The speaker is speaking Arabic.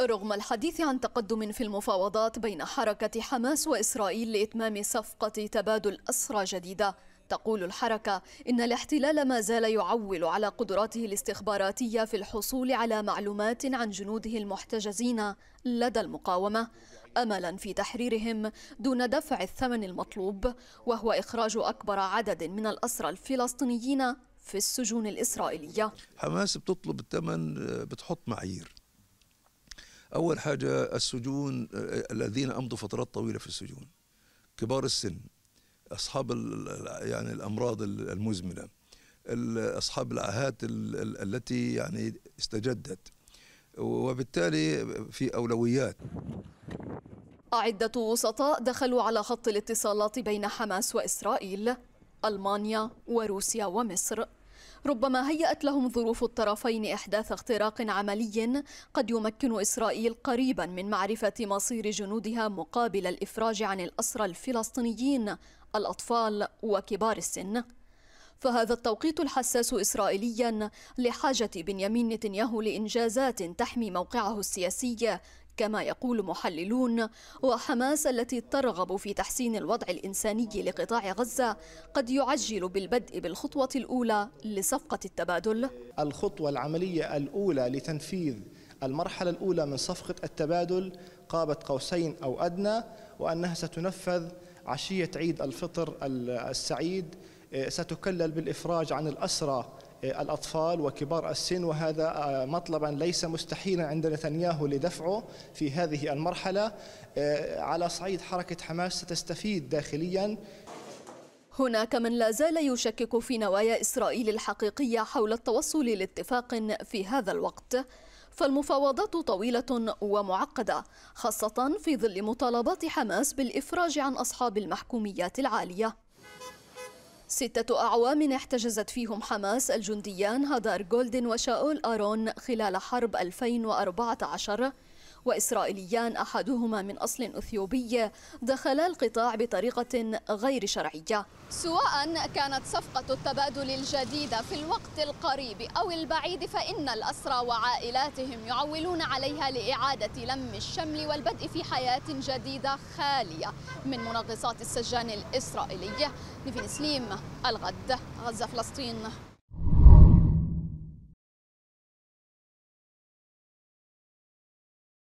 رغم الحديث عن تقدم في المفاوضات بين حركة حماس وإسرائيل لإتمام صفقة تبادل أسرى جديدة تقول الحركة إن الاحتلال ما زال يعول على قدراته الاستخباراتية في الحصول على معلومات عن جنوده المحتجزين لدى المقاومة أملا في تحريرهم دون دفع الثمن المطلوب وهو إخراج أكبر عدد من الأسرى الفلسطينيين في السجون الإسرائيلية حماس بتطلب الثمن بتحط معايير أول حاجة السجون آه، الذين أمضوا فترات طويلة في السجون كبار السن أصحاب يعني الأمراض المزمنة أصحاب العاهات التي يعني استجدت وبالتالي في أولويات عدة وسطاء دخلوا على خط الاتصالات بين حماس وإسرائيل ألمانيا وروسيا ومصر ربما هيأت لهم ظروف الطرفين إحداث اختراق عملي قد يمكن إسرائيل قريبا من معرفة مصير جنودها مقابل الإفراج عن الأسرى الفلسطينيين الأطفال وكبار السن فهذا التوقيت الحساس إسرائيليا لحاجة بنيامين نتنياهو لإنجازات تحمي موقعه السياسي كما يقول محللون وحماس التي ترغب في تحسين الوضع الإنساني لقطاع غزة قد يعجل بالبدء بالخطوة الأولى لصفقة التبادل الخطوة العملية الأولى لتنفيذ المرحلة الأولى من صفقة التبادل قابت قوسين أو أدنى وأنها ستنفذ عشية عيد الفطر السعيد إيه، ستكلل بالإفراج عن الأسرى الأطفال وكبار السن وهذا آه، مطلبا ليس مستحيلا عند نتنياهو لدفعه في هذه المرحلة آه، على صعيد حركة حماس ستستفيد داخليا هناك من لا زال يشكك في نوايا إسرائيل الحقيقية حول التوصل لاتفاق في هذا الوقت فالمفاوضات طويلة ومعقدة خاصة في ظل مطالبات حماس بالإفراج عن أصحاب المحكوميات العالية ستة أعوام احتجزت فيهم حماس الجنديان هدار جولدن وشاؤول آرون خلال حرب 2014 وإسرائيليان أحدهما من أصل أثيوبي دخلا القطاع بطريقة غير شرعية سواء كانت صفقة التبادل الجديدة في الوقت القريب أو البعيد فإن الأسرى وعائلاتهم يعولون عليها لإعادة لم الشمل والبدء في حياة جديدة خالية من منغصات السجان الإسرائيلي نيفين سليم الغد غزة فلسطين